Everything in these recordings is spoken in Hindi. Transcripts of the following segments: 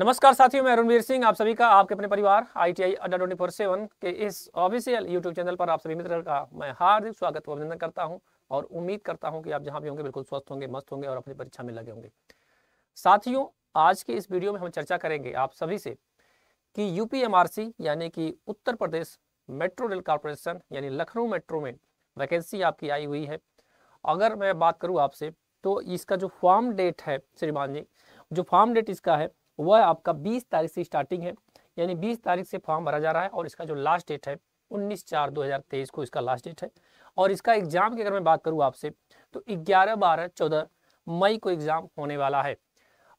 नमस्कार साथियों मैं अरुणवीर सिंह आप सभी का आपके अपने परिवार आई टी आई अड्डा ट्वेंटी फोर के इस ऑफिशियल यूट्यूब चैनल पर आप सभी मित्र का मैं हार्दिक स्वागत और अभिनंदन करता हूं और उम्मीद करता हूं कि आप जहां भी होंगे बिल्कुल स्वस्थ होंगे मस्त होंगे और अपनी परीक्षा में लगे होंगे साथियों आज के इस वीडियो में हम चर्चा करेंगे आप सभी से कि यूपीएमआरसी यानी कि Uttar Pradesh metro rail corporation यानी लखनऊ मेट्रो में वैकेंसी आपकी आई हुई है अगर मैं बात करूँ आपसे तो इसका जो फॉर्म डेट है श्रीमान जी जो फॉर्म डेट इसका है वह आपका बीस तारीख से स्टार्टिंग है यानी बीस तारीख से फॉर्म भरा जा रहा है और इसका जो लास्ट डेट है उन्नीस चार दो हज़ार तेईस को इसका लास्ट डेट है और इसका एग्ज़ाम की अगर मैं बात करूँ आपसे तो ग्यारह बारह चौदह मई को एग्ज़ाम होने वाला है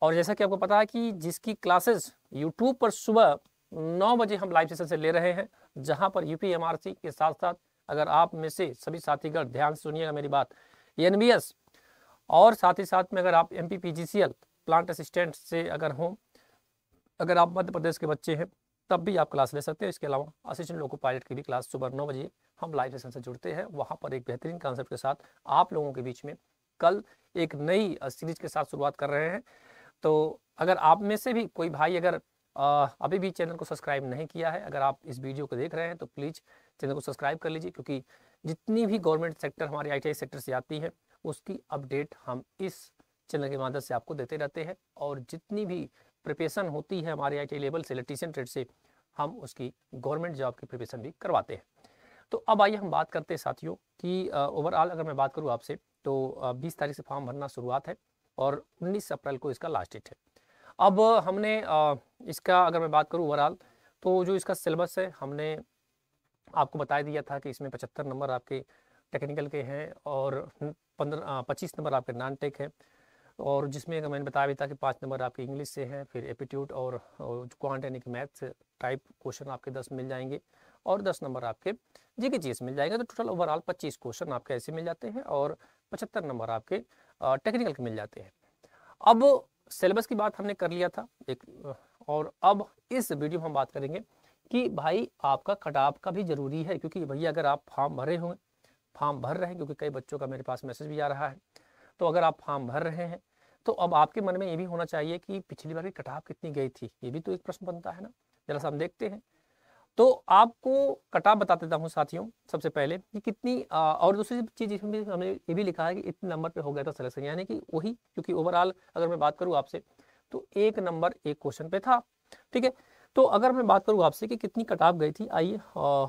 और जैसा कि आपको पता है कि जिसकी क्लासेस यूट्यूब पर सुबह नौ बजे हम लाइव सेशन से ले रहे हैं जहां पर यूपी एमआरसी के साथ साथ अगर आप में से सभी साथीगण ध्यान से सुनिएगा मेरी बात एनबीएस और साथ ही साथ में अगर आप एम पी प्लांट असिस्टेंट से अगर हों अगर आप मध्य प्रदेश के बच्चे हैं तब भी आप क्लास ले सकते हैं इसके अलावा असिस्टेंट लोको पायलट की भी क्लास सुबह नौ बजे हम लाइव सेशन से जुड़ते हैं वहाँ पर एक बेहतरीन कॉन्सेप्ट के साथ आप लोगों के बीच में कल एक नई सीरीज के साथ शुरुआत कर रहे हैं तो अगर आप में से भी कोई भाई अगर अभी भी चैनल को सब्सक्राइब नहीं किया है अगर आप इस वीडियो को देख रहे हैं तो प्लीज़ चैनल को सब्सक्राइब कर लीजिए क्योंकि जितनी भी गवर्नमेंट सेक्टर हमारे आई सेक्टर से आती है उसकी अपडेट हम इस चैनल के माध्यम से आपको देते रहते हैं और जितनी भी प्रिपरेशन होती है हमारे यहाँ के लेवल से इलेक्ट्रीशियन ट्रेड से हम उसकी गवर्नमेंट जॉब की प्रिपरेशन भी करवाते हैं तो अब आइए हम बात करते हैं साथियों कि ओवरऑल अगर मैं बात करूँ आपसे तो बीस तारीख से फॉर्म भरना शुरुआत है और उन्नीस अप्रैल को इसका लास्ट डेट है अब हमने आ, इसका अगर मैं बात करूँ ओवरऑल तो जो इसका सिलेबस है हमने आपको बता दिया था कि इसमें पचहत्तर नंबर आपके टेक्निकल के हैं और पंद्रह पच्चीस नंबर आपके नॉन टेक हैं और जिसमें मैंने बताया भी था कि पाँच नंबर आपके इंग्लिश से हैं फिर एप्टीट्यूड और क्वांट यानी कि मैथ्स टाइप क्वेश्चन आपके दस मिल जाएंगे और दस नंबर आपके जी के चीज़ मिल जाएंगे तो टोटल ओवरऑल पच्चीस क्वेश्चन आपके ऐसे मिल जाते हैं और पचहत्तर नंबर आपके टेक्निकल के मिल जाते हैं अब सिलेबस की बात हमने कर लिया था एक और अब इस वीडियो में हम बात करेंगे कि भाई आपका कट ऑफ का भी ज़रूरी है क्योंकि भैया अगर आप फॉर्म भरे होंगे फॉर्म भर रहे हैं क्योंकि कई बच्चों का मेरे पास मैसेज भी आ रहा है तो अगर आप फॉर्म भर रहे हैं तो अब आपके मन में ये भी होना चाहिए कि पिछली बार की कटाव कितनी गई थी ये भी तो एक प्रश्न बनता है ना जरा सा हम देखते हैं तो आपको कटाव बता देता हूँ साथियों सबसे पहले कि कितनी आ, और दूसरी चीज इसमें भी हमने ये भी लिखा है कि इतने नंबर पे हो गया था सिलेक्शन यानी कि वही क्योंकि ओवरऑल अगर मैं बात करूँ आपसे तो एक नंबर एक क्वेश्चन पे था ठीक है तो अगर मैं बात करूँ आपसे कि कितनी कटाव गई थी आइए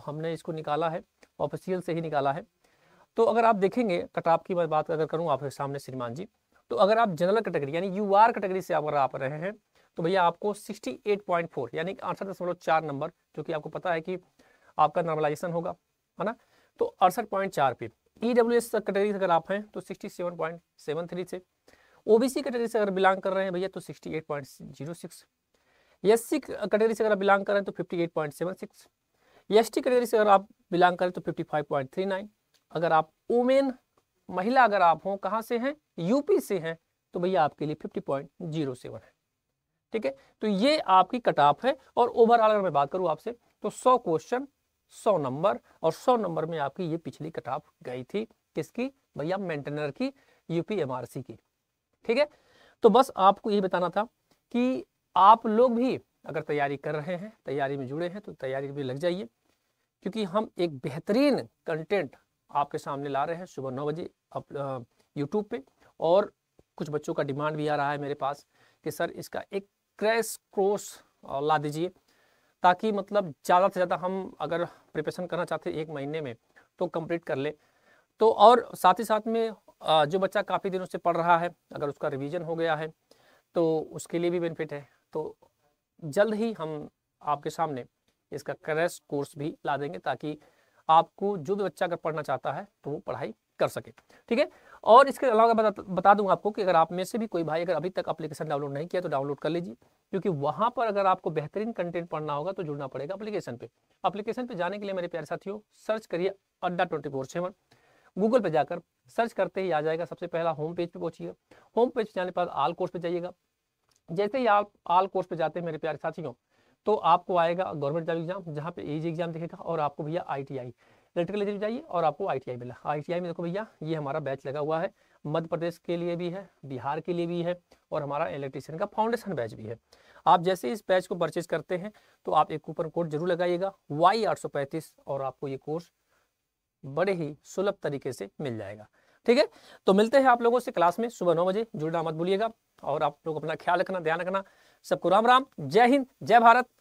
हमने इसको निकाला है ऑफिशियल से ही निकाला है तो अगर आप देखेंगे कटाप की मैं बात अगर करूँ आपके सामने श्रीमान जी तो अगर आप जनरल कैटेगरी यानी यू आर कैटेगरी से अगर आप रहे हैं तो भैया आपको 68.4 यानी अड़सठ दशमलव चार नंबर जो कि आपको पता है कि आपका नॉर्मलाइजेशन होगा है ना तो अड़सठ पॉइंट चार पे ई डब्ल्यू एस कैटेगरी से अगर आप हैं तो sixty seven point seven three से ओबीसी कैटेगरी से अगर बिलोंग कर रहे हैं भैया तो sixty eight point zero six S C category से अगर आप बिलोंग करें तो fifty eight point seven six S T category से अगर आप बिलोंग करें तो fifty five point three nine अगर आप वुमेन महिला अगर आप हो कहां से हैं यूपी से हैं तो भैया आपके लिए फिफ्टी पॉइंट जीरो सेवन है ठीक है तो ये आपकी कट ऑफ है और ओवरऑल अगर मैं बात करूं आपसे तो सौ क्वेश्चन सौ नंबर और सौ नंबर में आपकी ये पिछली कट ऑफ गई थी किसकी भैया मेंटेनर की यूपी एमआरसी की ठीक है तो बस आपको ये बताना था कि आप लोग भी अगर तैयारी कर रहे हैं तैयारी में जुड़े हैं तो तैयारी में लग जाइए क्योंकि हम एक बेहतरीन कंटेंट आपके सामने ला रहे हैं सुबह नौ बजे अप यूट्यूब पे और कुछ बच्चों का डिमांड भी आ रहा है मेरे पास कि सर इसका एक क्रैश कोर्स ला दीजिए ताकि मतलब ज़्यादा से ज़्यादा हम अगर प्रिपरेशन करना चाहते हैं एक महीने में तो कंप्लीट कर ले तो और साथ ही साथ में जो बच्चा काफ़ी दिनों से पढ़ रहा है अगर उसका रिवीजन हो गया है तो उसके लिए भी बेनिफिट है तो जल्द ही हम आपके सामने इसका क्रैश कोर्स भी ला देंगे ताकि आपको जो भी बच्चा अगर पढ़ना चाहता है तो वो पढ़ाई कर सके ठीक है और इसके अलावा बता, बता दूंगा आपको कि अगर आप में से भी कोई भाई अगर अभी तक अप्लीकेशन डाउनलोड नहीं किया तो डाउनलोड कर लीजिए क्योंकि वहां पर अगर आपको बेहतरीन कंटेंट पढ़ना होगा तो जुड़ना पड़ेगा अप्लीकेशन पे अप्लीकेशन पे जाने के लिए मेरे प्यारे साथियों सर्च करिए अड्डा ट्वेंटी फोर सेवन गूगल पे जाकर सर्च करते ही आ जाएगा सबसे पहला होम पेज पे पहुंचिए होम पेज पर जाने के बाद आल कोर्स पे जाइएगा जैसे ही आप आल कोर्स पे जाते हैं मेरे प्यारे साथियों तो आपको आएगा गवर्नमेंट जॉब एग्जाम जहाँ पे एज एग्जाम दिखेगा और आपको भैया I T I electrical engineer जाइए और आपको आई मिला आई में देखो भैया ये हमारा बैच लगा हुआ है मध्य प्रदेश के लिए भी है बिहार के लिए भी है और हमारा इलेक्ट्रिशियन का फाउंडेशन बैच भी है आप जैसे इस बैच को परचेज करते हैं तो आप एक कूपन कोड जरूर लगाइएगा वाई आठ और आपको ये कोर्स बड़े ही सुलभ तरीके से मिल जाएगा ठीक है तो मिलते हैं आप लोगों से क्लास में सुबह नौ बजे जुड़ना मत भूलिएगा और आप लोग अपना ख्याल रखना ध्यान रखना सबको राम राम जय हिंद जय भारत